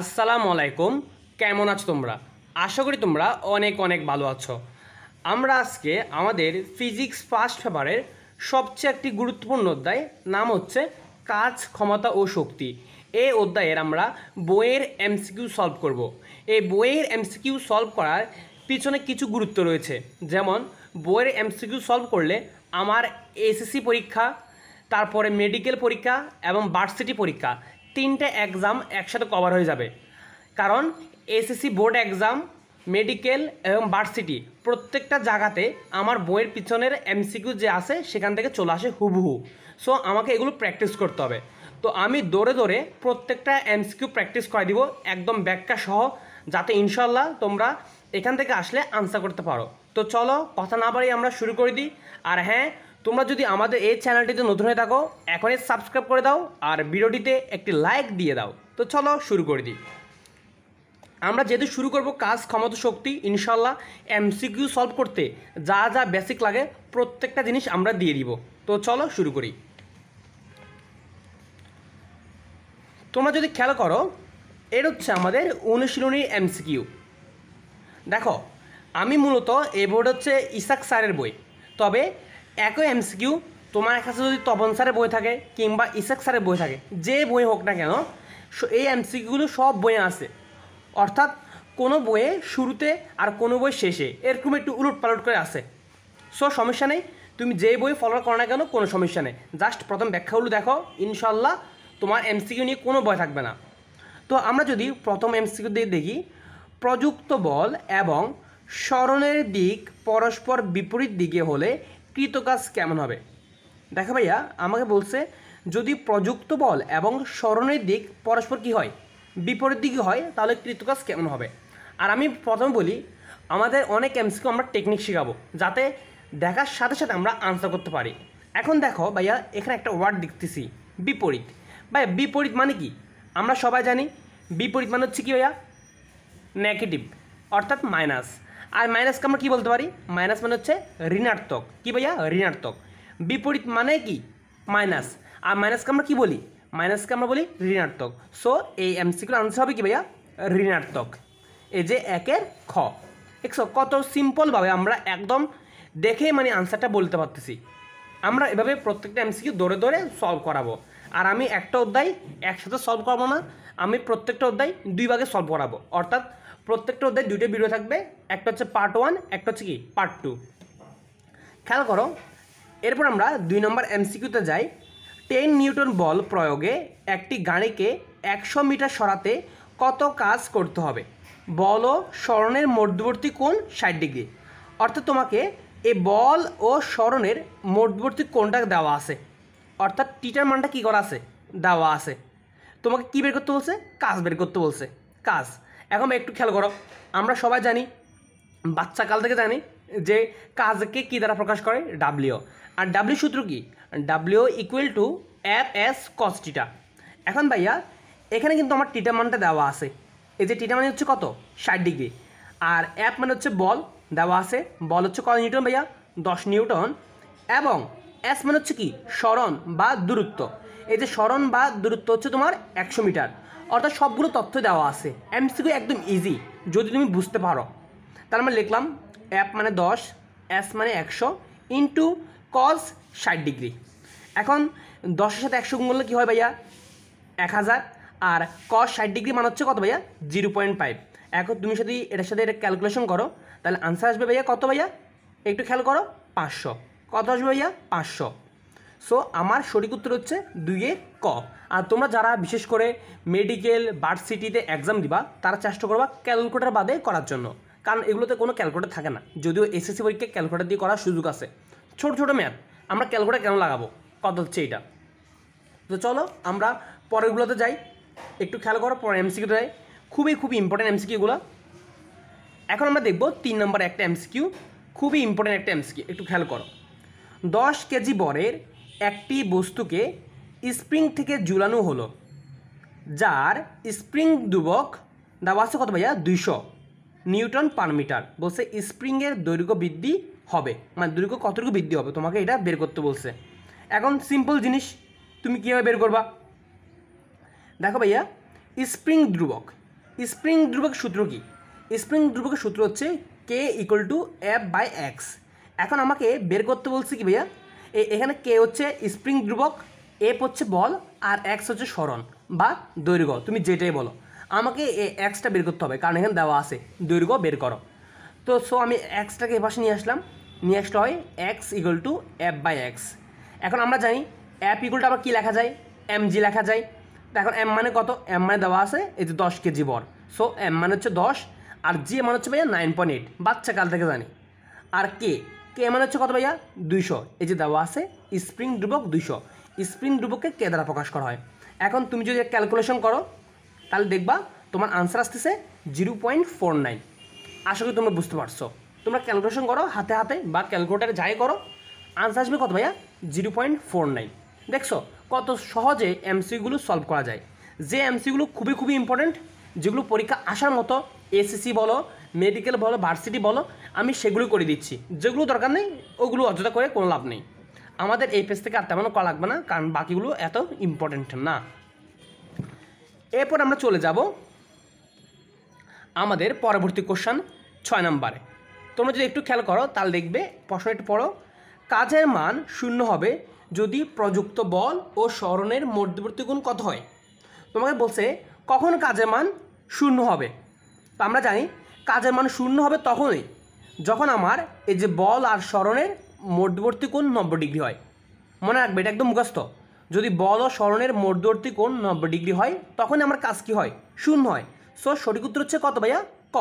আসসালামু আলাইকুম কেমন আছো তোমরা আশা করি তোমরা অনেক অনেক ভালো আছো আমরা আজকে আমাদের ফিজিক্স ফার্স্ট পেপারের সবচেয়ে একটি গুরুত্বপূর্ণ অধ্যায় নাম হচ্ছে কাজ ক্ষমতা ও শক্তি এই অধ্যায়ের আমরা বইয়ের এমসিকিউ সলভ করব। এই বইয়ের এমসিকিউ সলভ করার পিছনে কিছু গুরুত্ব রয়েছে যেমন বইয়ের এমসিকিউ সলভ করলে আমার এসএসসি পরীক্ষা তারপরে মেডিকেল পরীক্ষা এবং ভার্সিটি পরীক্ষা তিনটে এক্সাম একসাথে কভার হয়ে যাবে কারণ এসএসসি বোর্ড এক্সাম মেডিকেল এবং ভার্সিটি প্রত্যেকটা জায়গাতে আমার বইয়ের পিছনের এমসিকিউ যে আছে সেখান থেকে চলে আসে হুবহু সো আমাকে এগুলো প্র্যাকটিস করতে হবে তো আমি দৌড়ে দৌড়ে প্রত্যেকটা এমসিকিউ প্র্যাকটিস করে দিব একদম ব্যাখ্যা সহ যাতে ইনশাল্লাহ তোমরা এখান থেকে আসলে আনসার করতে পারো তো চলো কথা না বাড়িয়ে আমরা শুরু করে দিই আর হ্যাঁ তোমরা যদি আমাদের এই চ্যানেলটিতে নতুন হয়ে থাকো এখনই সাবস্ক্রাইব করে দাও আর ভিডিওটিতে একটি লাইক দিয়ে দাও তো চলো শুরু করে দিই আমরা যেহেতু শুরু করব কাজ ক্ষমতা শক্তি ইনশাল্লাহ এমসিকিউ সলভ করতে যা যা বেসিক লাগে প্রত্যেকটা জিনিস আমরা দিয়ে দিব তো চলো শুরু করি তোমরা যদি খেয়াল করো এর হচ্ছে আমাদের অনুশীলনী এমসিকিউ দেখো আমি মূলত এ বোর্ড হচ্ছে ইসাক স্যারের বই তবে একই এমসিকিউ তোমার কাছে যদি তপন স্যারের বই থাকে কিংবা ইসাক স্যারের বই থাকে যে বই হোক না কেন এই এমসিকিউগুলো সব বইয়ে আছে অর্থাৎ কোনো বইয়ে শুরুতে আর কোনো বই শেষে এরকম একটু উলট পালট করে আসে সো সমস্যা নেই তুমি যে বই ফলো করো না কেন কোনো সমস্যা নেই জাস্ট প্রথম ব্যাখ্যাগুলো দেখো ইনশাল্লাহ তোমার এমসিকিউ নিয়ে কোনো বই থাকবে না তো আমরা যদি প্রথম এমসিকিউ দিয়ে দেখি প্রযুক্ত বল এবং স্মরণের দিক পরস্পর বিপরীত দিকে হলে কৃত কাজ কেমন হবে দেখা ভাইয়া আমাকে বলছে যদি প্রযুক্ত বল এবং স্মরণের দিক পরস্পর কী হয় বিপরীত দিকে হয় তাহলে কৃতকাজ কেমন হবে আর আমি প্রথম বলি আমাদের অনেক এমসিকে আমরা টেকনিক শেখাবো যাতে দেখার সাথে সাথে আমরা আনসার করতে পারি এখন দেখো ভাইয়া এখানে একটা ওয়ার্ড দেখতেছি বিপরীত ভাইয়া বিপরীত মানে কি আমরা সবাই জানি বিপরীত মানে হচ্ছে কি ভাইয়া নেগেটিভ অর্থাৎ মাইনাস আর মাইনাসকে আমরা কী বলতে পারি মাইনাস মানে হচ্ছে ঋণাত্মক কী ভাইয়া ঋণাত্মক বিপরীত মানে কি মাইনাস আর মাইনাসকে আমরা কী বলি মাইনাসকে আমরা বলি ঋণাত্মক সো এই এমসিকিউর আনসার হবে কি ভাইয়া ঋণাত্মক এই যে একের খ দেখছো কত সিম্পলভাবে আমরা একদম দেখে মানে আনসারটা বলতে পারতেছি আমরা এভাবে প্রত্যেকটা এমসিকিউ দৌড়ে দৌড়ে সলভ করাবো আর আমি একটা অধ্যায় একসাথে সলভ করাবো না আমি প্রত্যেকটা অধ্যায় দুই ভাগে সলভ করাবো অর্থাৎ প্রত্যেকটা অধ্যায় দুটো ভিডিও থাকবে একটা হচ্ছে পার্ট ওয়ান একটা হচ্ছে কি পার্ট টু খেয়াল করো এরপর আমরা দুই নম্বর এমসিকিউতে যাই টেন নিউটন বল প্রয়োগে একটি গাড়িকে একশো মিটার সরাতে কত কাজ করতে হবে বল ও স্মরণের মধ্যবর্তী কোণ ষাট ডিগ্রি অর্থাৎ তোমাকে এ বল ও স্মরণের মধ্যবর্তী কোণটা দেওয়া আছে অর্থাৎ টিটার মানটা কী করা আছে দেওয়া আছে তোমাকে কী বের করতে বলছে কাজ বের করতে বলছে কাজ এখন একটু খেয়াল করো আমরা সবাই জানি বাচ্চাকাল থেকে জানি যে কাজকে কী দ্বারা প্রকাশ করে ডাব্লিউ আর ডাব্লিউ সূত্র কি W equal to F S theta এখন ভাইয়া এখানে কিন্তু আমার টিটা মানটা দেওয়া আছে এই যে টিটা মানে হচ্ছে কত ষাট ডিগ্রি আর অ্যাপ মানে হচ্ছে বল দেওয়া আছে বল হচ্ছে কত নিউটন ভাইয়া দশ নিউটন এবং এস মানে হচ্ছে কি স্মরণ বা দূরত্ব এই যে স্মরণ বা দূরত্ব হচ্ছে তোমার একশো মিটার অর্থাৎ সবগুলো তথ্য দেওয়া আছে এমসিকিউ একদম ইজি যদি তুমি বুঝতে পারো তার আমরা মানে লিখলাম অ্যাপ মানে দশ এস মানে একশো ইন্টু কজ ষাট ডিগ্রি এখন দশের সাথে একশো গুণ করলে কী হয় ভাইয়া এক হাজার আর কস ষাট ডিগ্রি মানে হচ্ছে কত ভাইয়া জিরো পয়েন্ট ফাইভ এখন তুমি যদি এটার সাথে এটা ক্যালকুলেশন করো তাহলে আনসার আসবে ভাইয়া কত ভাইয়া একটু খেয়াল করো পাঁচশো কত আসবে ভাইয়া পাঁচশো সো আমার সঠিক উত্তর হচ্ছে দুইয়ে ক আর তোমরা যারা বিশেষ করে মেডিকেল ভার্সিটিতে এক্সাম দিবা তারা চেষ্টা করবা ক্যালকুলেটার বাদে করার জন্য কারণ এগুলোতে কোনো ক্যালকুলেটার থাকে না যদিও এসএসসি পরীক্ষায় ক্যালকুলেটার দিয়ে করার সুযোগ আছে ছোট ছোট ম্যাথ আমরা ক্যালকুলেটার কেন লাগাবো কত হচ্ছে এটা তো চলো আমরা পরেরগুলোতে যাই একটু খেয়াল করো পরে এমসিকিউতে যাই খুবই খুবই ইম্পর্টেন্ট এমসিকিউগুলো এখন আমরা দেখব তিন নম্বর একটা এমসিকিউ খুবই ইম্পর্টেন্ট একটা এমসিকিউ একটু খেয়াল করো দশ কেজি বরের একটি বস্তুকে স্প্রিং থেকে ঝুলানো হলো যার স্প্রিং দুবক দাম আছে কত ভাইয়া দুইশো নিউটন পার মিটার বলছে স্প্রিংয়ের দৈর্ঘ্য বৃদ্ধি হবে মানে দৈর্ঘ্য কতটুকু বৃদ্ধি হবে তোমাকে এটা বের করতে বলছে এখন সিম্পল জিনিস তুমি কীভাবে বের করবা দেখো ভাইয়া স্প্রিং ধ্রুবক স্প্রিং ধ্রুবক সূত্র কি স্প্রিং ধ্রুবকের সূত্র হচ্ছে K equal to F by X এখন আমাকে বের করতে বলছে কি ভাইয়া এখানে কে হচ্ছে স্প্রিং ধ্রুবক এফ হচ্ছে বল আর এক্স হচ্ছে স্মরণ বা দৈর্ঘ্য তুমি যেটাই বলো আমাকে এ এক্সটা বের করতে হবে কারণ এখানে দেওয়া আছে দৈর্ঘ্য বের করো তো সো আমি এক্সটাকে এপাশে নিয়ে আসলাম নিয়ে আসলে হয় X equal to F by X এখন আমরা জানি অ্যাপ ইকুয়ালটা আবার কী লেখা যায় এম জি লেখা যায় তো এখন এম মানে কত এম মানে দেওয়া আছে এই যে দশ কেজি বর সো এম মানে হচ্ছে দশ আর জি মানে হচ্ছে ভাইয়া নাইন পয়েন্ট এইট বাচ্চা কাল থেকে জানি আর কে কে মানে হচ্ছে কত ভাইয়া দুইশো এই যে দেওয়া আছে স্প্রিং ডুবক দুইশো স্প্রিং ডুবককে কে দ্বারা প্রকাশ করা হয় এখন তুমি যদি ক্যালকুলেশন করো তাহলে দেখবা তোমার আনসার আসতেছে জিরো পয়েন্ট ফোর নাইন আশা করি তোমরা বুঝতে পারছো তোমরা ক্যালকুলেশন করো হাতে হাতে বা ক্যালকুলেটারে যাই করো আনসার আসবে কত ভাইয়া জিরো পয়েন্ট ফোর নাইন দেখছো কত সহজে এমসিগুলো সলভ করা যায় যে এমসিগুলো খুবই খুবই ইম্পর্ট্যান্ট যেগুলো পরীক্ষা আসার মতো এসএসসি বলো মেডিকেল বলো ভার্সিটি বলো আমি সেগুলো করে দিচ্ছি যেগুলো দরকার নেই ওগুলো অযথা করে কোনো লাভ নেই আমাদের এই পেজ থেকে আর তেমন করা লাগবে না কারণ বাকিগুলো এত ইম্পর্টেন্ট না এরপর আমরা চলে যাব আমাদের পরবর্তী কোশ্চান ছয় নম্বরে তোমরা যদি একটু খেয়াল করো তাহলে দেখবে প্রশ্ন একটু পড়ো কাজের মান শূন্য হবে যদি প্রযুক্ত বল ও স্মরণের মধ্যবর্তী গুণ কত হয় তোমাকে বলছে কখন কাজের মান শূন্য হবে তো আমরা জানি কাজের মান শূন্য হবে তখনই যখন আমার এই যে বল আর স্মরণের মধ্যবর্তী কোণ নব্বই ডিগ্রি হয় মনে রাখবে এটা একদম মুখস্থ যদি বল ও স্মরণের মধ্যবর্তী কোণ নব্বই ডিগ্রি হয় তখন আমার কাজ কী হয় শূন্য হয় সো সঠিক উত্তর হচ্ছে কত ভাইয়া ক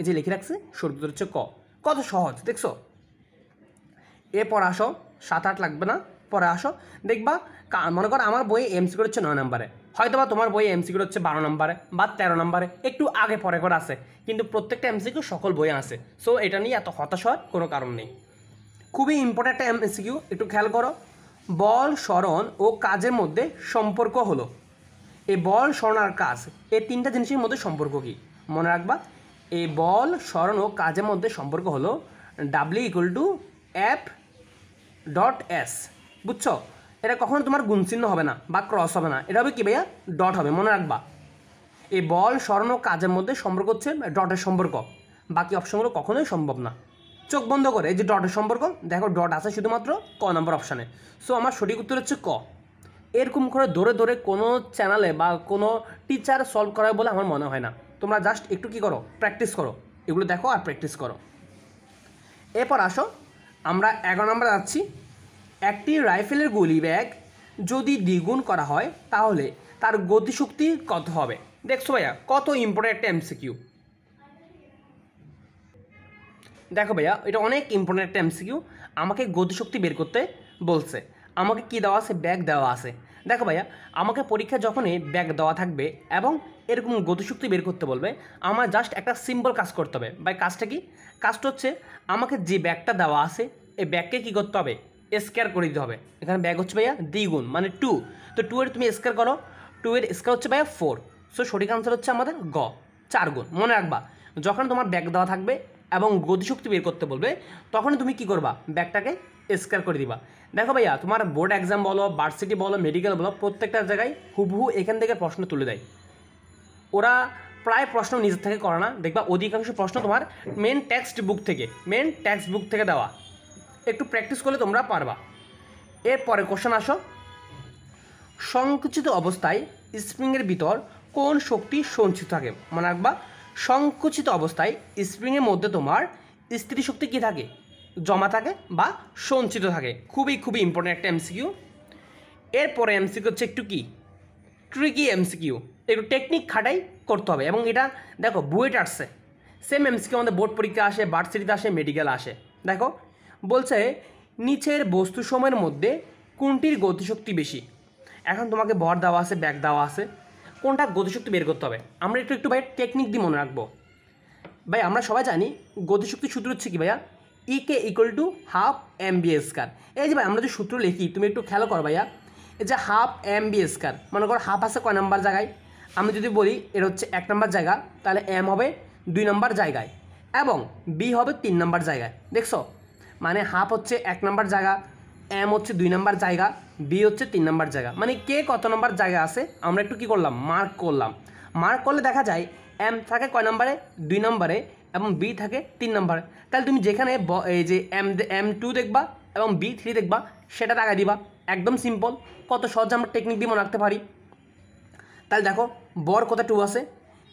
এই যে লিখে রাখছে সঠিক উত্তর হচ্ছে ক কত সহজ দেখছো এরপর আসো সাত আট লাগবে না পরে আসো দেখবা মনে করো আমার বইয়ে এমসিকিউ হচ্ছে নয় নম্বরে হয়তো বা তোমার বইয়ে এমসিকিউ হচ্ছে বারো নম্বরে বা তেরো নম্বরে একটু আগে পরে করে আসে কিন্তু প্রত্যেকটা এমসিকিউ সকল বইয়ে আসে সো এটা নিয়ে এত হতাশ হওয়ার কোনো কারণ নেই খুবই ইম্পর্ট্যান্ট একটা কিউ একটু খেয়াল করো বল স্মরণ ও কাজের মধ্যে সম্পর্ক হলো এই বল স্মরণ আর কাজ এই তিনটা জিনিসের মধ্যে সম্পর্ক কী মনে রাখবা এই বল স্মরণ ও কাজের মধ্যে সম্পর্ক হলো W equal to F dot S বুঝছো এটা কখনো তোমার গুণচিহ্ন হবে না বা ক্রস হবে না এটা হবে কি ভাইয়া ডট হবে মনে রাখবা এই বল স্মরণ কাজের মধ্যে সম্পর্ক হচ্ছে ডটের সম্পর্ক বাকি অপশনগুলো কখনোই সম্ভব না চোখ বন্ধ করে এই যে ডটের সম্পর্ক দেখো ডট আছে শুধুমাত্র ক নম্বর অপশানে সো আমার সঠিক উত্তর হচ্ছে ক এরকম করে ধরে ধরে কোনো চ্যানেলে বা কোনো টিচার সলভ করায় বলে আমার মনে হয় না তোমরা জাস্ট একটু কি করো প্র্যাকটিস করো এগুলো দেখো আর প্র্যাকটিস করো এরপর আসো আমরা এগারো নম্বরে যাচ্ছি একটি রাইফেলের গুলি ব্যাগ যদি দ্বিগুণ করা হয় তাহলে তার গতিশক্তি কত হবে দেখছো ভাইয়া কত ইম্পর্ট্যান্ট একটা এমসিকিউ দেখো ভাইয়া এটা অনেক ইম্পর্ট্যান্ট একটা এমসিকিউ আমাকে গতিশক্তি বের করতে বলছে আমাকে কি দেওয়া আছে ব্যাগ দেওয়া আছে দেখো ভাইয়া আমাকে পরীক্ষা যখনই ব্যাগ দেওয়া থাকবে এবং এরকম গতিশক্তি বের করতে বলবে আমার জাস্ট একটা সিম্পল কাজ করতে হবে ভাই কাজটা কি কাজটা হচ্ছে আমাকে যে ব্যাগটা দেওয়া আছে এই ব্যাগকে কী করতে হবে স্কোয়ার করে দিতে হবে এখানে ব্যাগ হচ্ছে ভাইয়া দ্বিগুণ মানে টু তো টু এর তুমি স্কোয়ার করো টু এর স্কোয়ার হচ্ছে ভাইয়া ফোর সো সঠিক আনসার হচ্ছে আমাদের গ চার গুণ মনে রাখবা যখন তোমার ব্যাগ দেওয়া থাকবে এবং গতিশক্তি বের করতে বলবে তখন তুমি কি করবা ব্যাগটাকে স্কোয়ার করে দিবা দেখো ভাইয়া তোমার বোর্ড এক্সাম বলো ভার্সিটি বলো মেডিকেল বলো প্রত্যেকটা জায়গায় হুবহু এখান থেকে প্রশ্ন তুলে দেয় ওরা প্রায় প্রশ্ন নিজের থেকে করে না দেখবা অধিকাংশ প্রশ্ন তোমার মেন টেক্সট বুক থেকে মেন টেক্সট বুক থেকে দেওয়া একটু প্র্যাকটিস করলে তোমরা পারবা এরপরে কোশ্চেন আসো সংকুচিত অবস্থায় স্প্রিংয়ের ভিতর কোন শক্তি সঞ্চিত থাকে মনে রাখবা সংকুচিত অবস্থায় স্প্রিংয়ের মধ্যে তোমার স্ত্রী শক্তি কী থাকে জমা থাকে বা সঞ্চিত থাকে খুবই খুবই ইম্পর্ট্যান্ট একটা এমসিকিউ এরপরে এমসিকিউ হচ্ছে একটু কি ট্রিকি এমসিকিউ একটু টেকনিক খাটাই করতে হবে এবং এটা দেখো বুয়েট আসছে সেম এমসিকিউ আমাদের বোর্ড পরীক্ষা আসে বার্ড সিটিতে আসে মেডিকেল আসে দেখো বলছে নিচের বস্তুসমূহের মধ্যে কোনটির গতিশক্তি বেশি এখন তোমাকে ভর দেওয়া আছে ব্যাগ দেওয়া আছে কোনটা গতিশক্তি বের করতে হবে আমরা একটু একটু ভাই টেকনিক দিয়ে মনে রাখবো ভাই আমরা সবাই জানি গতিশক্তি সূত্র হচ্ছে কি ভাইয়া E K equal to half M V square এই যে ভাই আমরা যে সূত্র লিখি তুমি একটু খেয়াল করো ভাইয়া এই যে হাফ এম বি স্কার মনে করো হাফ আছে কয় নাম্বার জায়গায় আমি যদি বলি এটা হচ্ছে এক নম্বর জায়গা তাহলে এম হবে দুই নম্বর জায়গায় এবং বি হবে তিন নম্বর জায়গায় দেখছো মানে হাফ হচ্ছে এক নম্বর জায়গা এম হচ্ছে দুই নম্বর জায়গা বি হচ্ছে তিন নম্বর জায়গা মানে কে কত নম্বর জায়গা আছে আমরা একটু কি করলাম মার্ক করলাম মার্ক করলে দেখা যায় এম থাকে কয় নম্বরে দুই নম্বরে এবং বি থাকে তিন নম্বরে তাহলে তুমি যেখানে এই যে এম এম টু দেখবা এবং বি থ্রি দেখবা সেটা টাকা দিবা একদম সিম্পল কত সহজে আমরা টেকনিক দিয়ে মনে রাখতে পারি তাহলে দেখো বর কোথা টু আছে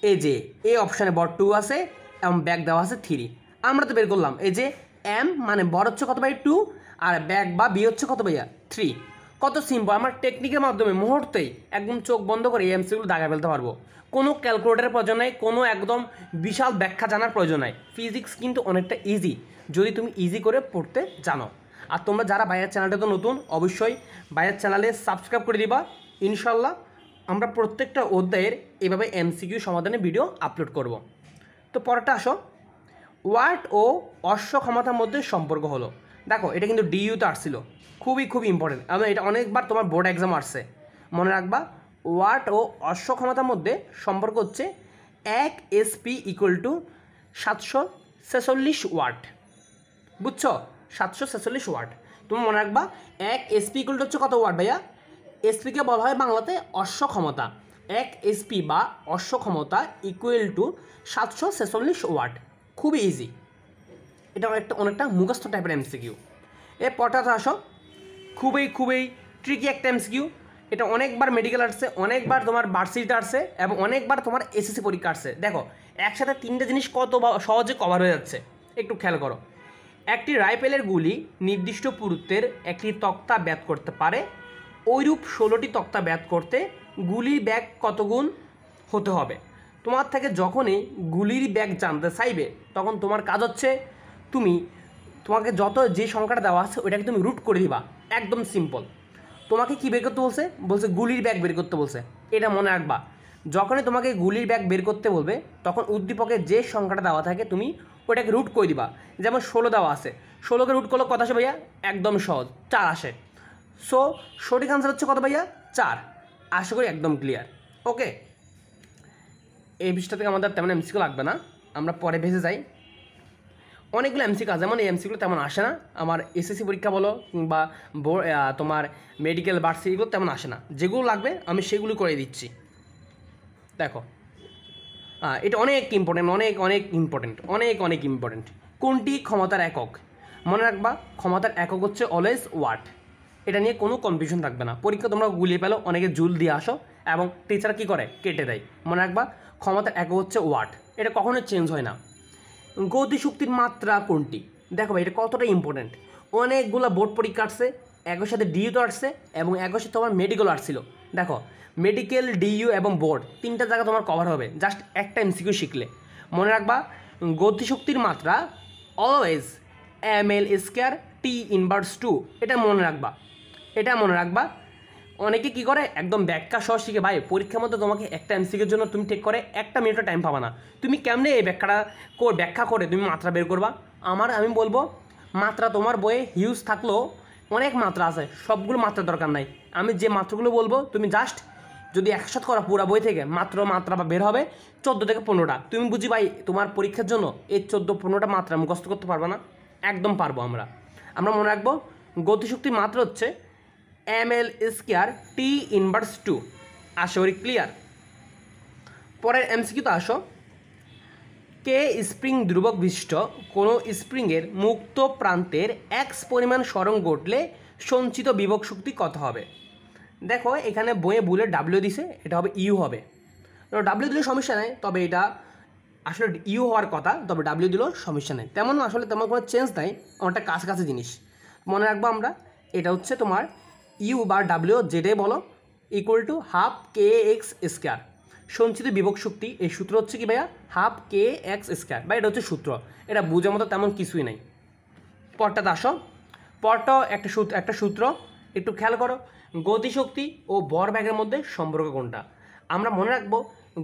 এ যে এ অপশানে বর টু আছে এবং ব্যাক দেওয়া আছে থ্রি আমরা তো বের করলাম এই যে এম মানে বড় হচ্ছে কত বাই টু আর ব্যাক বা বি হচ্ছে কত ভাইয়া থ্রি কত সিম্পল আমার টেকনিকের মাধ্যমে মুহূর্তেই একদম চোখ বন্ধ করে এই এমসিগুলো দাগা ফেলতে পারবো কোনো ক্যালকুলেটারের প্রয়োজন নাই কোনো একদম বিশাল ব্যাখ্যা জানার প্রয়োজন নাই ফিজিক্স কিন্তু অনেকটা ইজি যদি তুমি ইজি করে পড়তে জানো আর তোমরা যারা ভাইয়ের চ্যানেলটা তো নতুন অবশ্যই ভাইয়ের চ্যানেলে সাবস্ক্রাইব করে দিবা ইনশাল্লাহ আমরা প্রত্যেকটা অধ্যায়ের এভাবে এমসিকিউ সমাধানের ভিডিও আপলোড করব তো পরেরটা আসো ওয়াট ও অশ্ব ক্ষমতার মধ্যে সম্পর্ক হলো দেখো এটা কিন্তু ডিইউতে আসছিল খুবই খুব ইম্পর্টেন্ট এবং এটা অনেকবার তোমার বোর্ড এক্সাম আসছে মনে রাখবা ওয়াট ও অশ্ব ক্ষমতার মধ্যে সম্পর্ক হচ্ছে এক এসপি ইকুয়াল টু সাতশো ছেচল্লিশ ওয়াট বুঝছো সাতশো ছেচল্লিশ ওয়াট তুমি মনে রাখবা এক এসপি ইকুয়াল টু হচ্ছে কত ওয়াট ভাইয়া এসপিকে বলা হয় বাংলাতে অশ্ব ক্ষমতা এক এসপি বা অশ্ব ক্ষমতা ইকুয়াল টু সাতশো ছেচল্লিশ ওয়াট খুবই ইজি এটা অনেকটা অনেকটা মুখস্থ টাইপের এমসিকিউ এর পটাতে আসো খুবই খুবই ট্রিকি একটা এমসিকিউ এটা অনেকবার মেডিকেল আসছে অনেকবার তোমার বার্ষিকটা আসছে এবং অনেকবার তোমার এসএসসি পরীক্ষা আসছে দেখো একসাথে তিনটে জিনিস কত সহজে কভার হয়ে যাচ্ছে একটু খেয়াল করো একটি রাইফেলের গুলি নির্দিষ্ট পুরুত্বের একটি তক্তা ব্যাত করতে পারে ওইরূপ ষোলোটি তক্তা ব্যাত করতে গুলির ব্যাগ কত গুণ হতে হবে তোমার থেকে যখনই গুলির ব্যাগ জানতে চাইবে তখন তোমার কাজ হচ্ছে তুমি তোমাকে যত যে সংখ্যাটা দেওয়া আছে ওইটাকে তুমি রুট করে দিবা একদম সিম্পল তোমাকে কি বের করতে বলছে বলছে গুলির ব্যাগ বের করতে বলছে এটা মনে রাখবা যখনই তোমাকে গুলির ব্যাগ বের করতে বলবে তখন উদ্দীপকে যে সংখ্যাটা দেওয়া থাকে তুমি ওটাকে রুট করে দিবা যেমন ষোলো দেওয়া আছে ষোলোকে রুট করলে কত আসে ভাইয়া একদম সহজ চার আসে সো সঠিক আনসার হচ্ছে কত ভাইয়া চার আশা করি একদম ক্লিয়ার ওকে এই বিষয়টা থেকে আমাদের তেমন এমসিকিউ লাগবে না আমরা পরে ভেসে যাই অনেকগুলো এমসিকিউ আছে যেমন এই এমসিকিউগুলো তেমন আসে না আমার এসএসসি পরীক্ষা বলো কিংবা তোমার মেডিকেল ভার্সিটি এগুলো তেমন আসে না যেগুলো লাগবে আমি সেগুলো করে দিচ্ছি দেখো এটা অনেক ইম্পর্টেন্ট অনেক অনেক ইম্পর্টেন্ট অনেক অনেক ইম্পর্টেন্ট কোনটি ক্ষমতার একক মনে রাখবা ক্ষমতার একক হচ্ছে অলওয়েজ ওয়াট এটা নিয়ে কোনো কনফিউশন থাকবে না পরীক্ষা তোমরা গুলিয়ে পেলো অনেকে জুল দিয়ে আসো এবং টিচার কি করে কেটে দেয় মনে রাখবা ক্ষমতার এক হচ্ছে ওয়াট এটা কখনো চেঞ্জ হয় না শক্তির মাত্রা কোনটি দেখো ভাই এটা কতটা ইম্পর্ট্যান্ট অনেকগুলো বোর্ড পরীক্ষা আসছে একই সাথে ডিইউ তো আসছে এবং একই সাথে তোমার মেডিকেল আসছিল দেখো মেডিকেল ডিইউ এবং বোর্ড তিনটা জায়গা তোমার কভার হবে জাস্ট একটা এমসিকিউ শিখলে মনে রাখবা গতিশক্তির মাত্রা always M L square T inverse two এটা মনে রাখবা এটা মনে রাখবা অনেকে কি করে একদম ব্যাখ্যা সহ শিখে ভাই পরীক্ষার মধ্যে তোমাকে একটা এমসিকের জন্য তুমি ঠিক করে একটা মিনিটও টাইম পাবা না তুমি কেমনে এই ব্যাখ্যাটা ব্যাখ্যা করে তুমি মাত্রা বের করবা আমার আমি বলবো মাত্রা তোমার বইয়ে হিউজ থাকলেও অনেক মাত্রা আছে সবগুলো মাত্রা দরকার নাই আমি যে মাত্রাগুলো বলবো তুমি জাস্ট যদি একসাথ করা পুরা বই থেকে মাত্র মাত্রা বা বের হবে চোদ্দো থেকে পনেরোটা তুমি বুঝি ভাই তোমার পরীক্ষার জন্য এই চোদ্দো পনেরোটা মাত্রা মুখস্থ করতে পারবে না একদম পারবো আমরা আমরা মনে রাখবো গতিশক্তি মাত্রা হচ্ছে M L square T inverse two আশা করি ক্লিয়ার পরের তো আসো কে স্প্রিং ধ্রুবক বিশিষ্ট কোনো স্প্রিংয়ের মুক্ত প্রান্তের এক্স পরিমাণ সরং ঘটলে সঞ্চিত বিভক শক্তি কত হবে দেখো এখানে বইয়ে বুলে ডাব্লিউ দিছে এটা হবে ইউ হবে ডাব্লিউ দিলে সমস্যা নেই তবে এটা আসলে ইউ হওয়ার কথা তবে ডাব্লিউ দিলেও সমস্যা নেই তেমন আসলে তেমন কোনো চেঞ্জ নাই একটা কাছাকাছি জিনিস মনে রাখবো আমরা এটা হচ্ছে তোমার ইউ বা ডাব্লিউ জেডে বলো equal to half K X square সঞ্চিত বিভক শক্তি এই সূত্র হচ্ছে কি ভাইয়া হাফ কে এক্স স্কোয়ার বা এটা হচ্ছে সূত্র এটা বোঝার মতো তেমন কিছুই নাই পরটাতে আসো পরটা একটা সূত্র একটা সূত্র একটু খেয়াল করো গতিশক্তি ও বর ব্যাগের মধ্যে সম্পর্ক কোনটা আমরা মনে রাখবো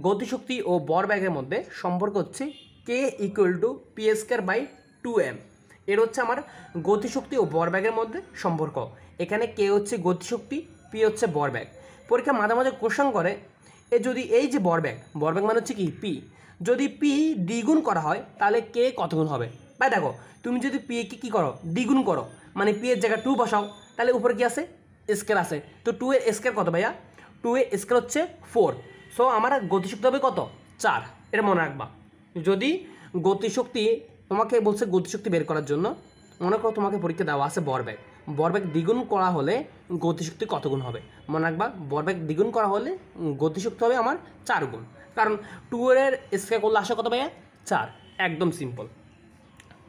গতিশক্তি ও বর ব্যাগের মধ্যে সম্পর্ক হচ্ছে K equal to P square by two M এর হচ্ছে আমার গতিশক্তি ও বর ব্যাগের মধ্যে সম্পর্ক এখানে কে হচ্ছে গতিশক্তি পি হচ্ছে বরব্যাগ পরীক্ষা মাঝে মাঝে কোশ্চন করে এ যদি এই যে বরব্যাগ বরব্যাগ মানে হচ্ছে কি পি যদি পি দ্বিগুণ করা হয় তাহলে কে কতগুণ হবে ভাই দেখো তুমি যদি পি কে কী করো দ্বিগুণ করো মানে পি এর জায়গায় টু বসাও তাহলে উপরে কি আছে স্কেল আছে তো টু এর স্কেল কত ভাইয়া টু এর স্কেল হচ্ছে ফোর সো আমার গতিশক্তি হবে কত চার এটা মনে রাখবা যদি গতিশক্তি তোমাকে বলছে গতিশক্তি বের করার জন্য মনে করো তোমাকে পরীক্ষা দেওয়া আছে বরব্যাগ বরবেগ দ্বিগুণ করা হলে গতিশক্তি কত গুণ হবে মনে রাখবা বরবেগ দ্বিগুণ করা হলে গতিশক্তি হবে আমার চার গুণ কারণ টুয়ের স্কে করলে আসো কত ভাইয়া চার একদম সিম্পল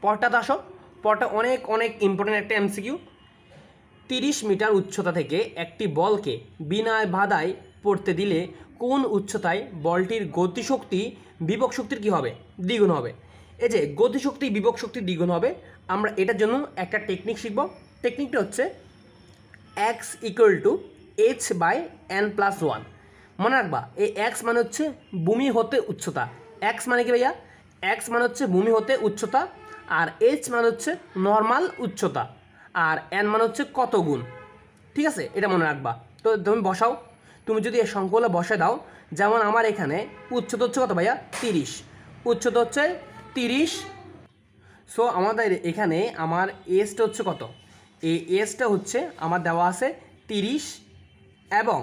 পরটাতে আসো পরটা অনেক অনেক ইম্পর্টেন্ট একটা এমসিকিউ তিরিশ মিটার উচ্চতা থেকে একটি বলকে বিনা বাধায় পড়তে দিলে কোন উচ্চতায় বলটির গতিশক্তি বিভক শক্তির কী হবে দ্বিগুণ হবে এই যে গতিশক্তি বিভক শক্তি দ্বিগুণ হবে আমরা এটার জন্য একটা টেকনিক শিখব টেকনিকটা হচ্ছে X equal to H by N plus one মনে রাখবা এই এক্স মানে হচ্ছে ভূমি হতে উচ্চতা এক্স মানে কি ভাইয়া এক্স মানে হচ্ছে ভূমি হতে উচ্চতা আর এইচ মানে হচ্ছে নর্মাল উচ্চতা আর এন মানে হচ্ছে কত গুণ ঠিক আছে এটা মনে রাখবা তো তুমি বসাও তুমি যদি এই সংকলে বসে দাও যেমন আমার এখানে উচ্চতা হচ্ছে কত ভাইয়া তিরিশ উচ্চতা হচ্ছে তিরিশ সো আমাদের এখানে আমার এজটা হচ্ছে কত এই এসটা হচ্ছে আমার দেওয়া আছে তিরিশ এবং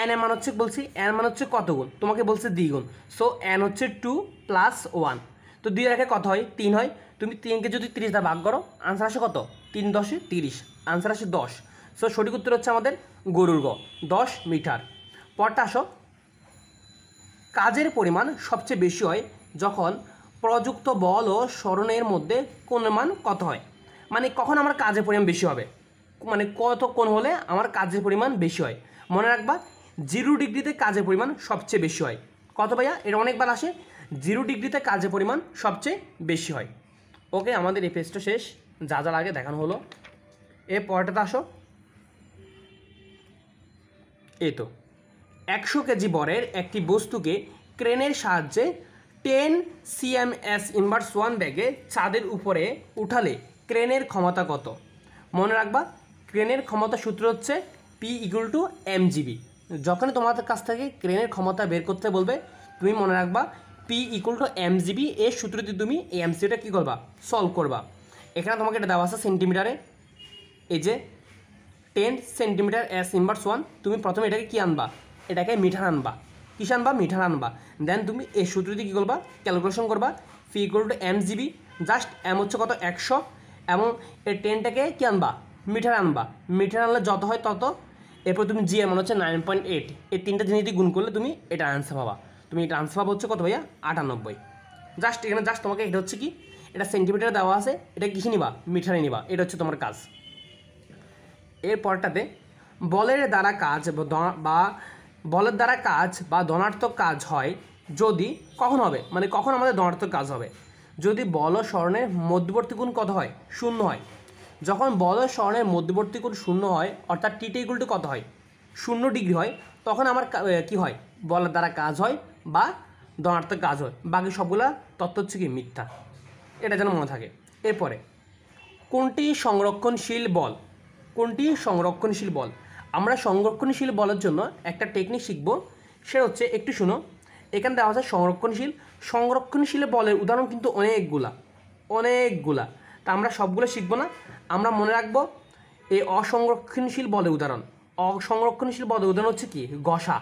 এন এর মান হচ্ছে বলছি এন মান হচ্ছে কত গুণ তোমাকে বলছে দ্বিগুণ সো এন হচ্ছে টু প্লাস ওয়ান তো দুই একে কত হয় তিন হয় তুমি তিনকে যদি তিরিশ দ্বারা ভাগ করো আনসার আসে কত তিন দশে তিরিশ আনসার আসে দশ সো সঠিক উত্তর হচ্ছে আমাদের গরুর গ দশ মিটার পরটা আসো কাজের পরিমাণ সবচেয়ে বেশি হয় যখন প্রযুক্ত বল ও স্মরণের মধ্যে কোন মান কত হয় মানে কখন আমার কাজের পরিমাণ বেশি হবে মানে কতক্ষণ হলে আমার কাজের পরিমাণ বেশি হয় মনে রাখবা জিরো ডিগ্রিতে কাজের পরিমাণ সবচেয়ে বেশি হয় কত ভাইয়া এটা অনেকবার আসে জিরো ডিগ্রিতে কাজের পরিমাণ সবচেয়ে বেশি হয় ওকে আমাদের এই ফেজটা শেষ যা যা লাগে দেখানো হলো এ পরটাতে আসো এ তো একশো কেজি বরের একটি বস্তুকে ক্রেনের সাহায্যে টেন সিএমএস ইনভার্স ওয়ান ব্যাগে চাঁদের উপরে উঠালে ক্রেনের ক্ষমতা কত মনে রাখবা ক্রেনের ক্ষমতা সূত্র হচ্ছে P equal to M G V যখনই তোমাদের কাছ থেকে ক্রেনের ক্ষমতা বের করতে বলবে তুমি মনে রাখবা P equal to M G V এর সূত্র দিয়ে তুমি এম সিটা কী করবা সলভ করবা এখানে তোমাকে এটা দেওয়া আছে সেন্টিমিটারে এই যে ten centimetre S inverse one তুমি প্রথমে এটাকে কী আনবা এটাকে মিঠার আনবা কিস আনবা মিঠার আনবা দেন তুমি সূত্র দিয়ে কী করবা ক্যালকুলেশন করবা P equal to M G V just M হচ্ছে কত একশো এবং এই টেনটাকে কী আনবা মিটার আনবা মিটার আনলে যত হয় তত এরপর তুমি জি এমন হচ্ছে নাইন পয়েন্ট এইট এই তিনটা জিনিস দিয়ে গুণ করলে তুমি এটা আনসার পাবা তুমি এটা আনসার পাবো হচ্ছে কত ভাইয়া আটানব্বই জাস্ট এখানে জাস্ট তোমাকে এটা হচ্ছে কি এটা সেন্টিমিটারে দেওয়া আছে এটা কিছু নিবা মিটারে নিবা এটা হচ্ছে তোমার কাজ এরপরটাতে বলের দ্বারা কাজ বা বলের দ্বারা কাজ বা ধনাত্মক কাজ হয় যদি কখন হবে মানে কখন আমাদের ধনাত্মক কাজ হবে যদি বল স্বর্ণের মধ্যবর্তী গুণ কত হয় শূন্য হয় যখন বল স্বর্ণের মধ্যবর্তী গুণ শূন্য হয় অর্থাৎ টি ইকুল টু কত হয় শূন্য ডিগ্রি হয় তখন আমার কি হয় বলের দ্বারা কাজ হয় বা ধনাত্মক কাজ হয় বাকি সবগুলা তত্ত্ব হচ্ছে কি মিথ্যা এটা যেন মনে থাকে এরপরে কোনটি সংরক্ষণশীল বল কোনটি সংরক্ষণশীল বল আমরা সংরক্ষণশীল বলের জন্য একটা টেকনিক শিখব সেটা হচ্ছে একটু শুনো এখানে দেওয়া আছে সংরক্ষণশীল সংরক্ষণশীল বলের উদাহরণ কিন্তু অনেকগুলা অনেকগুলা তা আমরা সবগুলো শিখবো না আমরা মনে রাখবো এই অসংরক্ষণশীল বলের উদাহরণ অসংরক্ষণশীল বলের উদাহরণ হচ্ছে কি গসা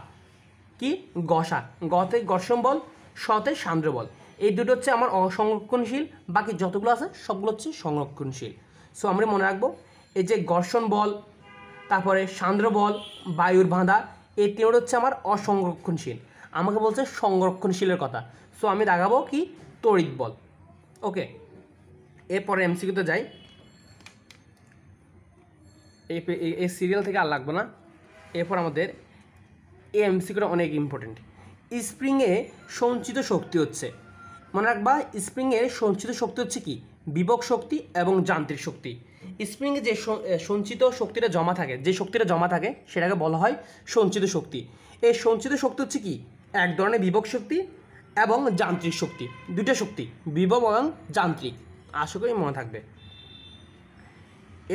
কি গসা গতে ঘর্ষণ বল সতে সান্দ্র বল এই দুটো হচ্ছে আমার অসংরক্ষণশীল বাকি যতগুলো আছে সবগুলো হচ্ছে সংরক্ষণশীল সো আমরা মনে রাখবো এই যে ঘর্ষণ বল তারপরে সান্দ্র বল বায়ুর বাঁধা এই তিনটা হচ্ছে আমার অসংরক্ষণশীল আমাকে বলছে সংরক্ষণশীলের কথা সো আমি দাগাবো কি তড়িৎ বল ওকে এরপরে এমসিকিউতে যাই এই সিরিয়াল থেকে আর লাগবে না এরপর আমাদের এই এমসিকিউটা অনেক ইম্পর্টেন্ট স্প্রিংয়ে সঞ্চিত শক্তি হচ্ছে মনে রাখবা স্প্রিংয়ে সঞ্চিত শক্তি হচ্ছে কি বিবক শক্তি এবং যান্ত্রিক শক্তি স্প্রিংয়ে যে সঞ্চিত শক্তিটা জমা থাকে যে শক্তিটা জমা থাকে সেটাকে বলা হয় সঞ্চিত শক্তি এই সঞ্চিত শক্তি হচ্ছে কি এক ধরনের বিভব শক্তি এবং যান্ত্রিক শক্তি দুইটা শক্তি বিভব এবং যান্ত্রিক আশা করি মনে থাকবে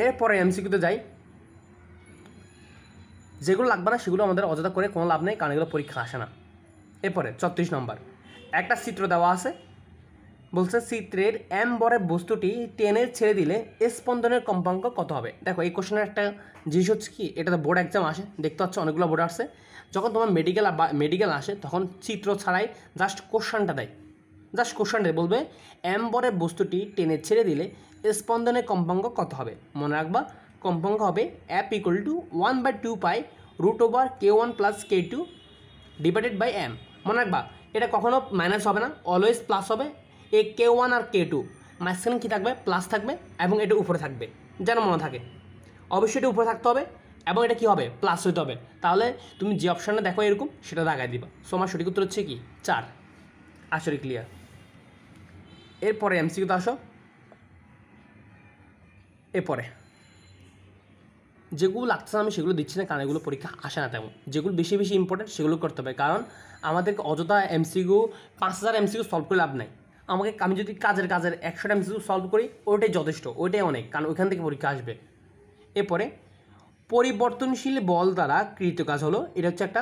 এরপরে এমসিকিউতে যাই যেগুলো লাগবে না সেগুলো আমাদের অযথা করে কোনো লাভ নেই কারণ এগুলো পরীক্ষা আসে না এরপরে ছত্রিশ নম্বর একটা চিত্র দেওয়া আছে বলছে চিত্রের এম বরে বস্তুটি টেনের ছেড়ে দিলে স্পন্দনের কম্পাঙ্ক কত হবে দেখো এই কোশ্চেনের একটা জিনিস হচ্ছে কি এটা তো বোর্ড এক্সাম আসে দেখতে পাচ্ছ অনেকগুলো বোর্ড আসছে যখন তোমার মেডিকেল মেডিকেল আসে তখন চিত্র ছাড়াই জাস্ট কোশ্চানটা দেয় জাস্ট কোশ্চানটা বলবে অ্যাম্বরের বস্তুটি টেনে ছেড়ে দিলে স্পন্দনের কম্পাঙ্ক কত হবে মনে রাখবা কম্পাঙ্ক হবে F equal to one by two pi root over K one plus K two divided by M মনে রাখবা এটা কখনও মাইনাস হবে না অলওয়েজ প্লাস হবে এ কে ওয়ান আর কে টু মাইসখানে কী থাকবে প্লাস থাকবে এবং এটা উপরে থাকবে যেন মনে থাকে অবশ্যই এটা উপরে থাকতে হবে এবং এটা কি হবে প্লাস হইতে হবে তাহলে তুমি যে অপশানটা দেখো এরকম সেটা দাগায় দিবা সো আমার সঠিক উত্তর হচ্ছে কি চার আসলে ক্লিয়ার এরপরে এমসিকিউতে আসো এরপরে যেগুলো লাগতেছে আমি সেগুলো দিচ্ছি না কারণ এগুলো পরীক্ষা আসে না তেমন যেগুলো বেশি বেশি ইম্পর্টেন্ট সেগুলো করতে হবে কারণ আমাদেরকে অযথা এমসিগু পাঁচ হাজার এমসিগু সলভ করে লাভ নাই আমাকে আমি যদি কাজের কাজের একশোটা এমসিগু সলভ করি ওইটাই যথেষ্ট ওইটাই অনেক কারণ ওইখান থেকে পরীক্ষা আসবে এরপরে পরিবর্তনশীল বল দ্বারা কৃত কাজ হলো এটা হচ্ছে একটা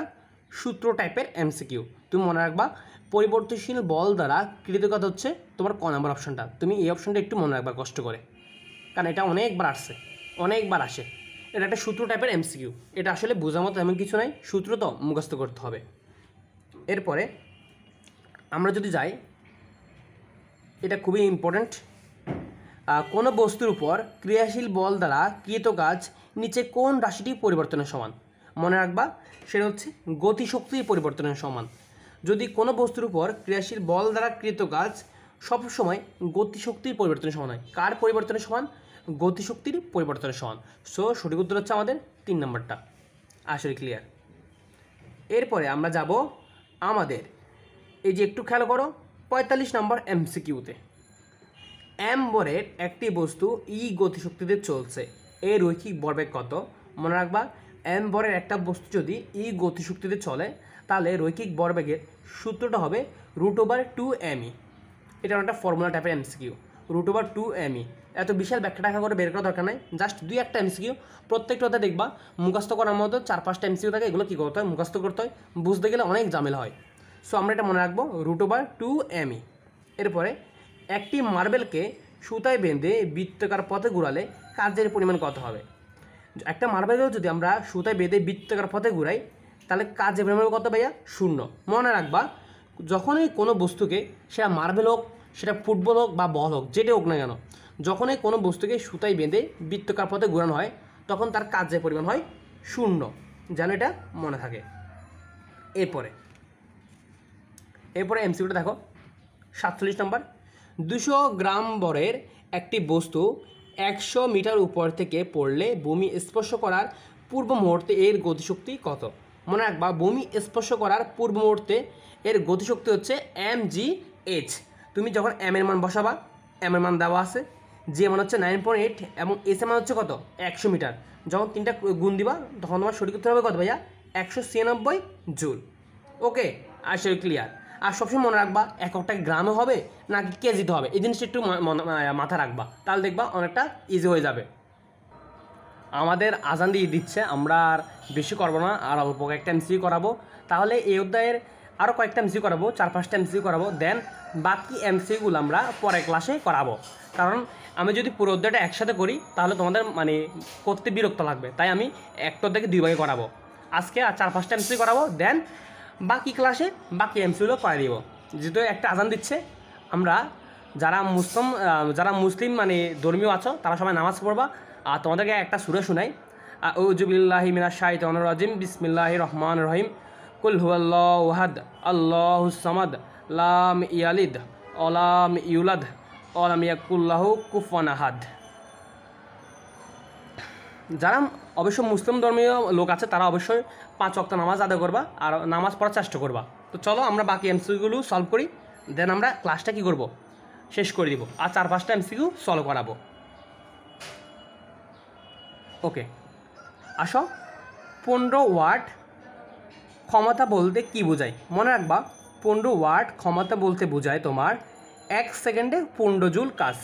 সূত্র টাইপের এমসিকিউ তুমি মনে রাখবা পরিবর্তনশীল বল দ্বারা কৃত কাজ হচ্ছে তোমার ক নাম্বার অপশনটা তুমি এই অপশনটা একটু মনে রাখবা কষ্ট করে কারণ এটা অনেকবার আসছে অনেকবার আসে এটা একটা সূত্র টাইপের এমসিকিউ এটা আসলে বোঝা মতো এমন কিছু নাই সূত্র তো মুখস্থ করতে হবে এরপরে আমরা যদি যাই এটা খুবই ইম্পর্ট্যান্ট কোনো বস্তুর উপর ক্রিয়াশীল বল দ্বারা কৃত কাজ নিচে কোন রাশিটি পরিবর্তনের সমান মনে রাখবা সেটা হচ্ছে গতিশক্তির পরিবর্তনের সমান যদি কোনো বস্তুর উপর ক্রিয়াশীল বল দ্বারা কৃত কাজ সবসময় গতিশক্তির পরিবর্তনের সমান হয় কার পরিবর্তনের সমান গতিশক্তির পরিবর্তনের সমান সো সঠিক উত্তর হচ্ছে আমাদের তিন নম্বরটা আসলে ক্লিয়ার এরপরে আমরা যাব আমাদের এই যে একটু খেয়াল করো পঁয়তাল্লিশ নম্বর এমসিকিউতে অ্যাম্বরের একটি বস্তু ই গতিশক্তিতে চলছে এ রৈখিক ভরবেগ কত মনে রাখবা অ্যাম্বরের একটা বস্তু যদি ই গতিশক্তিতে চলে তাহলে রৈখিক ভরবেগের সূত্রটা হবে রুট ওভার টু এমই এটা একটা ফর্মুলা টাইপের MCQ root over two M E এত বিশাল ব্যাখ্যা টাকা করে বের করা দরকার নাই জাস্ট দুই একটা এমসিকিউ প্রত্যেকটাতে দেখবা মুখস্থ করার মতো চার পাঁচটা এমসিকিউ থাকে এগুলো কী করতে হয় মুখস্থ করতে হয় বুঝতে গেলে অনেক জামেলা হয় সো আমরা এটা মনে রাখবো রুট ওভার টু এমই এরপরে একটি মার্বেলকে সুতায় বেঁধে বৃত্তাকার পথে ঘুরালে কাজের পরিমাণ কত হবে একটা মার্বেলকেও যদি আমরা সুতায় বেঁধে বৃত্তাকার পথে ঘুরাই তাহলে কাজের পরিমাণ কত ভাইয়া শূন্য মনে রাখবা যখনই কোনো বস্তুকে সেটা মার্বেল হোক সেটা ফুটবল হোক বা বল হোক যেটাই হোক না কেন যখনই কোনো বস্তুকে সুতায় বেঁধে বৃত্তাকার পথে ঘোরানো হয় তখন তার কাজের পরিমাণ হয় শূন্য যেন এটা মনে থাকে এরপরে এরপরে এমসিউটা দেখো সাতচল্লিশ নম্বর দুশো গ্রাম বরের একটি বস্তু একশো মিটার উপর থেকে পড়লে ভূমি স্পর্শ করার পূর্ব মুহূর্তে এর গতিশক্তি কত মনে রাখবা ভূমি স্পর্শ করার পূর্ব মুহূর্তে এর গতিশক্তি হচ্ছে এম জি এইচ তুমি যখন এম এর মান বসাবা এম এর মান দেওয়া আছে জি মান হচ্ছে নাইন পয়েন্ট এইট এবং এস এর মান হচ্ছে কত একশো মিটার যখন তিনটা গুণ দিবা তখন তোমার সঠিক উত্তর হবে কত ভাইয়া একশো ছিয়ানব্বই জুল ওকে আশা ক্লিয়ার আর সবসময় মনে রাখবা এককটা গ্রামে হবে নাকি কেজিতে হবে এই জিনিসটা একটু মাথা রাখবা তাহলে দেখবা অনেকটা ইজি হয়ে যাবে আমাদের আজান দিয়ে দিচ্ছে আমরা আর বেশি করবো না আর অল্প কয়েকটা এমসি করাবো তাহলে এই অধ্যায়ের আরও কয়েকটা এমসি করাবো চার পাঁচটা এমসি করাবো দেন বাকি এমসিগুলো আমরা পরের ক্লাসে করাবো কারণ আমি যদি পুরো অধ্যায়টা একসাথে করি তাহলে তোমাদের মানে করতে বিরক্ত লাগবে তাই আমি একটা অধ্যায়কে দুই ভাগে করাবো আজকে আর চার পাঁচটা এমসি করাবো দেন বাকি ক্লাসে বাকি এমসিগুলো করে দিব যেহেতু একটা আজান দিচ্ছে আমরা যারা মুসলিম যারা মুসলিম মানে ধর্মীয় আছো তারা সবাই নামাজ পড়বা আর তোমাদেরকে একটা সুরে শোনাই আউজুবিল্লাহ মিনা শাহিদ রাজিম বিসমিল্লাহ রহমান রহিম কুল হুয়াল্লাহ ওয়াহাদ আল্লাহ সামাদ লাম ইয়ালিদ অলাম ইউলাদ অলাম ইয়াকুল্লাহ কুফান আহাদ যারা অবশ্য মুসলিম ধর্মীয় লোক আছে তারা অবশ্যই পাঁচ অক্ত নামাজ আদায় করবা আর নামাজ পড়ার চেষ্টা করবা তো চলো আমরা বাকি এমসিগুলো সলভ করি দেন আমরা ক্লাসটা কী করব শেষ করে দিব আর চার পাঁচটা এমসিকিউ সলভ করাবো ওকে আসো পনেরো ওয়াট ক্ষমতা বলতে কি বোঝায় মনে রাখবা পনেরো ওয়াট ক্ষমতা বলতে বোঝায় তোমার এক সেকেন্ডে পনেরো জুল কাজ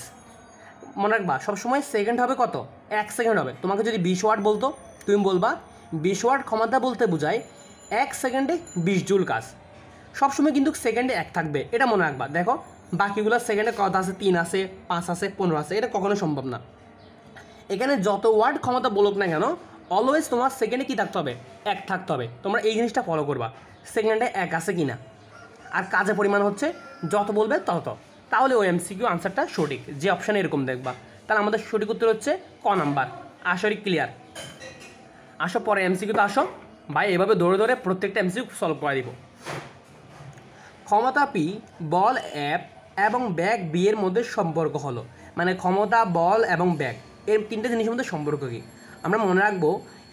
মনে রাখবা সবসময় সেকেন্ড হবে কত এক সেকেন্ড হবে তোমাকে যদি বিশ ওয়াট বলতো তুমি বলবা বিশ ওয়াট ক্ষমতা বলতে বোঝায় এক সেকেন্ডে বিশ জুল কাজ সবসময় কিন্তু সেকেন্ডে এক থাকবে এটা মনে রাখবা দেখো বাকিগুলো সেকেন্ডে কত আছে তিন আছে পাঁচ আছে পনেরো আছে এটা কখনো সম্ভব না এখানে যত ওয়ার্ড ক্ষমতা বলুক না কেন অলওয়েজ তোমার সেকেন্ডে কী থাকতে হবে এক থাকতে হবে তোমরা এই জিনিসটা ফলো করবা সেকেন্ডে এক আছে কি না আর কাজের পরিমাণ হচ্ছে যত বলবে তত তাহলে ওই এমসিকিউ আনসারটা সঠিক যে অপশানে এরকম দেখবা তাহলে আমাদের সঠিক উত্তর হচ্ছে ক নাম্বার আসরি ক্লিয়ার আসো পরে এমসিকিউতে আসো ভাই এভাবে ধরে ধরে প্রত্যেকটা এমসিকিউ সলভ করে দিব ক্ষমতা পি বল অ্যাপ এবং ব্যাগ বি এর মধ্যে সম্পর্ক হলো মানে ক্ষমতা বল এবং ব্যাগ এর তিনটা জিনিসের মধ্যে সম্পর্ক কী আমরা মনে রাখবো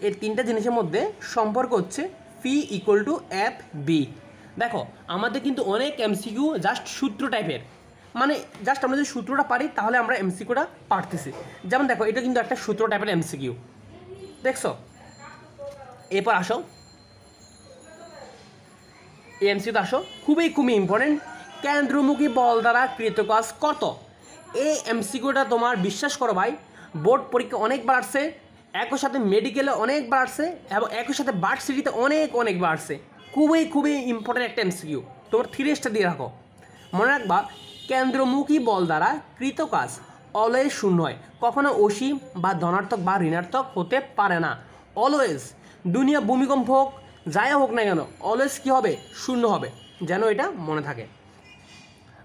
এর তিনটা জিনিসের মধ্যে সম্পর্ক হচ্ছে P equal to F V দেখো আমাদের কিন্তু অনেক এমসিকিউ জাস্ট সূত্র টাইপের মানে জাস্ট আমরা যদি সূত্রটা পারি তাহলে আমরা এমসিকিউটা পারতেছি যেমন দেখো এটা কিন্তু একটা সূত্র টাইপের এমসিকিউ দেখছো এরপর আসো এই এমসিকিউতে আসো খুবই খুবই ইম্পর্টেন্ট কেন্দ্রমুখী বল দ্বারা কৃত কাজ কত এই এমসিকিউটা তোমার বিশ্বাস করো ভাই বোর্ড পরীক্ষা অনেকবার আসছে একই সাথে মেডিকেলে অনেক বাড়ছে এবং একই সাথে বার্সিটিতে অনেক অনেক বাড়ছে খুবই খুবই ইম্পর্টেন্ট একটা এমসিকিউ তোমার থ্রি স্টার দিয়ে রাখো মনে রাখবা কেন্দ্রমুখী বল দ্বারা কৃত কাজ অলওয়েজ হয় কখনো অসীম বা ধনাত্মক বা ঋণাত্মক হতে পারে না অলওয়েজ দুনিয়া ভূমিকম্প হোক যাই হোক না কেন অলওয়েজ কী হবে শূন্য হবে যেন এটা মনে থাকে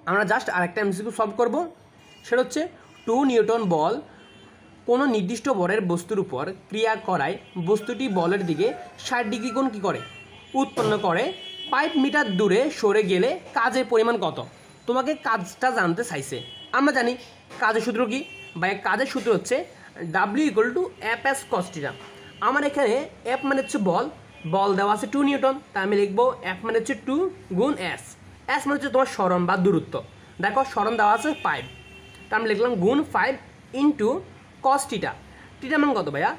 আমরা জাস্ট আরেকটা এমসিকিউ সলভ করব সেটা হচ্ছে টু নিউটন বল কোনো নির্দিষ্ট বলের বস্তুর উপর ক্রিয়া করায় বস্তুটি বলের দিকে ষাট ডিগ্রি কোণ কী করে উৎপন্ন করে পাইপ মিটার দূরে সরে গেলে কাজের পরিমাণ কত তোমাকে কাজটা জানতে চাইছে আমরা জানি কাজের সূত্র কি বা কাজের সূত্র হচ্ছে W equal to F S cos theta আমার এখানে অ্যাপ মানে হচ্ছে বল বল দেওয়া আছে টু নিউটন তাই আমি লিখবো অ্যাপ মানে হচ্ছে টু গুণ অ্যাস অ্যাস মানে হচ্ছে তোমার সরণ বা দূরত্ব দেখো সরণ দেওয়া আছে ফাইভ তা আমি লিখলাম গুণ ফাইভ ইন্টু কস টিটা টিটা মান কত ভাইয়া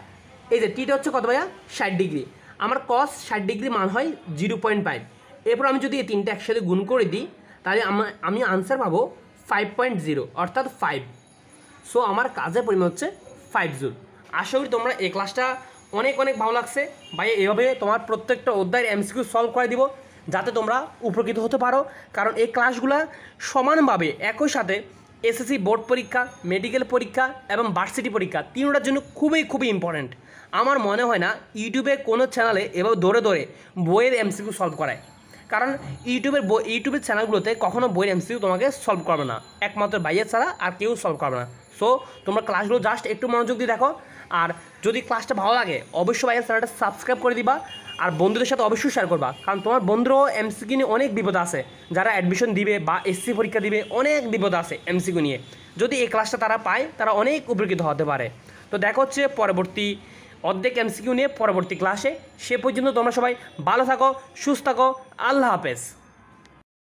এই যে টিটা হচ্ছে কত ভাইয়া ষাট ডিগ্রি আমার কস ষাট ডিগ্রি মান হয় জিরো পয়েন্ট ফাইভ এরপর আমি যদি এই তিনটা একসাথে গুণ করে দিই তাহলে আমি আনসার পাবো ফাইভ পয়েন্ট জিরো অর্থাৎ ফাইভ সো আমার কাজের পরিমাণ হচ্ছে ফাইভ জুল আশা করি তোমরা এই ক্লাসটা অনেক অনেক ভালো লাগছে ভাই এভাবে তোমার প্রত্যেকটা অধ্যায়ের এমসিকিউ সলভ করে দিব যাতে তোমরা উপকৃত হতে পারো কারণ এই ক্লাসগুলো সমানভাবে একই সাথে এসএসসি বোর্ড পরীক্ষা মেডিকেল পরীক্ষা এবং ভার্সিটি পরীক্ষা তিনটার জন্য খুবই খুবই ইম্পর্ট্যান্ট আমার মনে হয় না ইউটিউবে কোনো চ্যানেলে এভাবে দৌড়ে দৌড়ে বইয়ের এমসিকিউ সলভ করায় কারণ ইউটিউবের ইউটিউবের চ্যানেলগুলোতে কখনো বইয়ের এমসিকিউ তোমাকে সলভ করবে না একমাত্র বাইয়ের ছাড়া আর কেউ সলভ করবে না সো তোমরা ক্লাসগুলো জাস্ট একটু মনোযোগ দিয়ে দেখো আর যদি ক্লাসটা ভালো লাগে অবশ্যই বাইয়ের চ্যানেলটা সাবস্ক্রাইব করে দিবা আর বন্ধুদের সাথে অবশ্যই শেয়ার করবা কারণ তোমার বন্ধুরাও এমসিকিউ নিয়ে অনেক বিপদ আছে যারা অ্যাডমিশন দিবে বা এসসি পরীক্ষা দিবে অনেক বিপদ আছে এমসিকিউ নিয়ে যদি এই ক্লাসটা তারা পায় তারা অনেক উপকৃত হতে পারে তো দেখা হচ্ছে পরবর্তী অর্ধেক এমসিকিউ নিয়ে পরবর্তী ক্লাসে সে পর্যন্ত তোমরা সবাই ভালো থাকো সুস্থ থাকো আল্লাহ হাফেজ